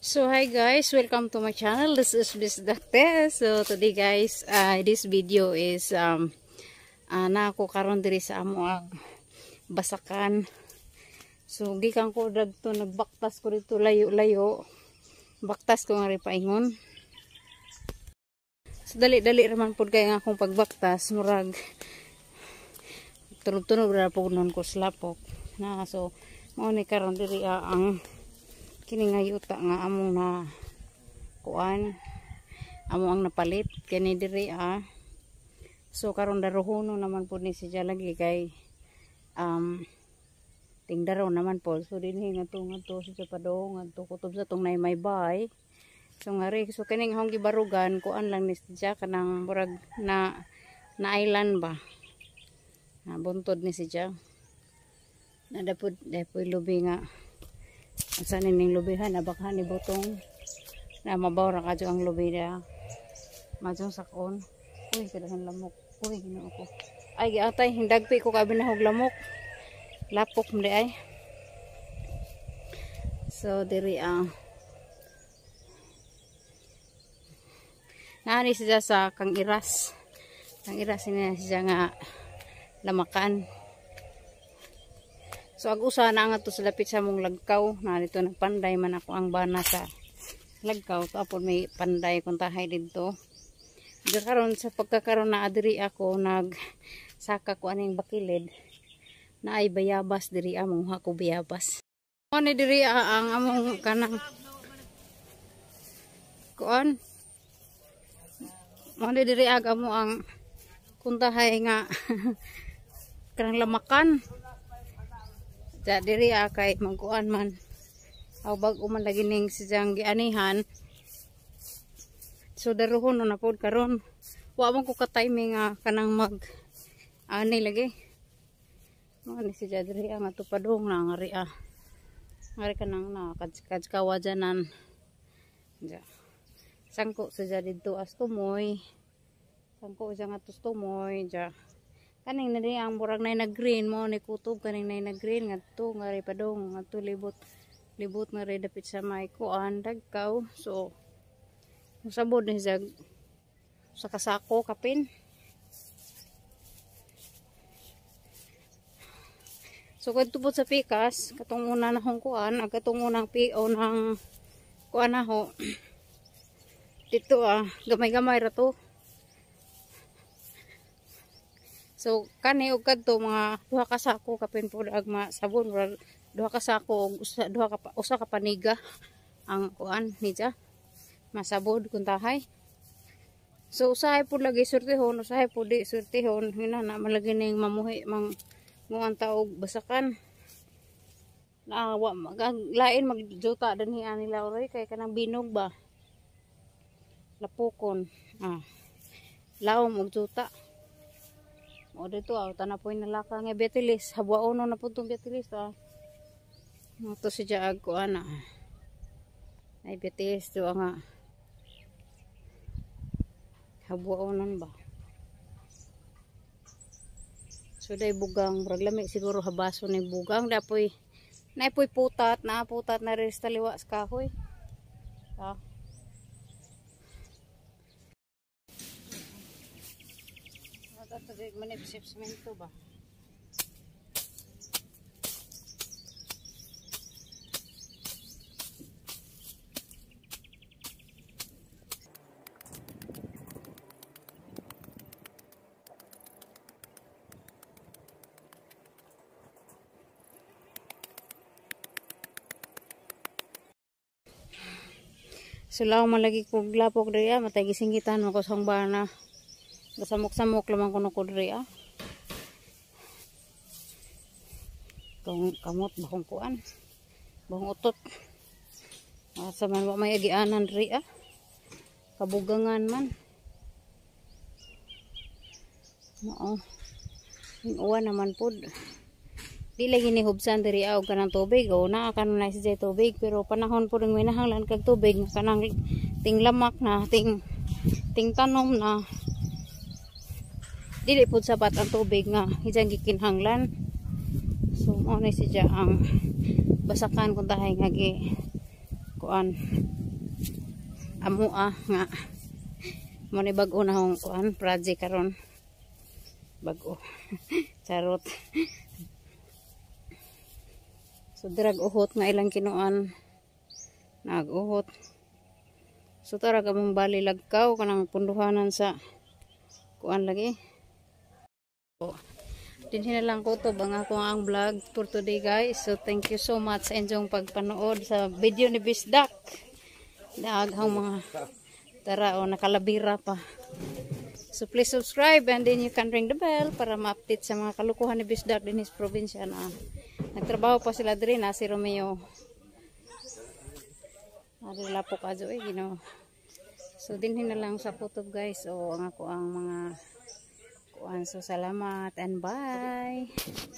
So hi guys, welcome to my channel. This is Miss Dakte. So today guys, uh, this video is um uh, na ako karon diri sa amo ang basakan. So gikan ko dagto nagbaktas ko dito layo-layo. Baktas ko nga ri paingon. So dali-dali ra man pud kay nga akong pagbaktas murag tulog-tunog ra pud non ko slapok. Na so mo ni karon diri uh, ang kini nga yuta nga among na kuan among ang napalit kini diri ah so karon daruhono naman po ni si lagi kay um tingdaro naman po so dinhi nga to nga to sa padong nga to kutob sa tong may bay so nga rin so kining hong gibarugan kuan lang ni si siya kanang murag na na island ba na buntod ni siya na dapod dapod lubi nga Asa nining lubihan, abakhan ni butong. Na mabawra ra kadyo ang lubi na. sakon. Uy, kadahan lamok. Uy, ginoo ko. Ay, giatay, hindagpi ko kabi na hog lamok. Lapok mli ay. So, diri ang... Uh, Naani siya sa kangiras. Kangiras niya siya nga lamakan. So ag usa na nga to sa lapit sa mong lagkaw, na dito nagpanday man ako ang bana sa lagkaw. Tapos may panday kung tahay dito. Karon sa pagkakaroon na adri ako nag saka ko aning bakilid na ay bayabas diri among hako bayabas. Mo ni diri ah, ang among kanang kuan. Mo ni diri aga mo ang kuntahay nga kanang lamakan ja diri ah, kay magkuan man aw bag man lagi ning siyang gianihan so daruhon na pod karon wa man ko ka timing ah, kanang mag ani lagi mo ni si Jadri ang ah, atupadong na ngari ah ngari ka nang nakadskad kawajanan ja sangko sa jadi tuas tumoy sangko sa nga tumoy ja kaning na ang burag na nag-green mo ni kutob kaning na nag-green ngadto nga ri padong ngadto libot libot nga ri dapit sa may kuan dagkaw so sabod ni sa sa kasako kapin So kadto po sa pikas katong una na hong kuan ag katong unang pio ng kuan na ho dito ah gamay-gamay ra to So kani og kadto mga duha ka sako kapin pud agma sabon duha ka sako og usa duha ka usa ka paniga ang kuan niya masabod kun tahay. So usahay pud lagi surtihon, usahay pud di surtihon hina na malagi ning mamuhi mang muang taog basakan. Na wa mag lain magjuta dinhi ani Laure kay kanang binog ba. Lapukon. Ah. Laom og juta. O dito ah, tana po nalaka nga betilis. Habwa uno na po itong betilis ah. Ito si Jaag ko ana. Ay betilis to nga. Habwa unon ba? So day bugang, raglami siguro habaso ni bugang. Dapoy, naipoy putat, na putat na rin sa taliwa sa kahoy. Ah. Dek manipsip semento ba? sulaw malagi kog lapok diri matay gising kita no sang bana Basamok-samok lamang kuno ko diri ah. Kung kamot bahong kuan. Bahong utot. Asa ah, man wa may agianan diri ah. Kabugangan man. Mao. Inuwa naman pod. Dili hinihubsan diri ah og kanang tubig o na, kanon na siya tubig pero panahon po ring minahanglan kag tubig kanang tinglamak na ting ting tanom na dili pud sapat ang tubig nga hijang gikinhanglan so mo ni siya ang basakan kun tahay nga gi kuan amua nga mo ni bag-o na hong kuan project karon bag-o charot so drag uhot nga ilang kinuan naguhot so tara kamong bali lagkaw kanang punduhanan sa kuan lagi po. Dinhin na lang ko to bang ako ang vlog for today guys. So thank you so much sa inyong pagpanood sa video ni Bisdak. Daghang mga tara o nakalabira pa. So please subscribe and then you can ring the bell para ma-update sa mga kalukuhan ni Bisdak din his probinsya na nagtrabaho pa sila diri na si Romeo. Adila po kajo eh, you know. So dinhin na lang sa putob guys o ang ako ang mga kuan so salamat and bye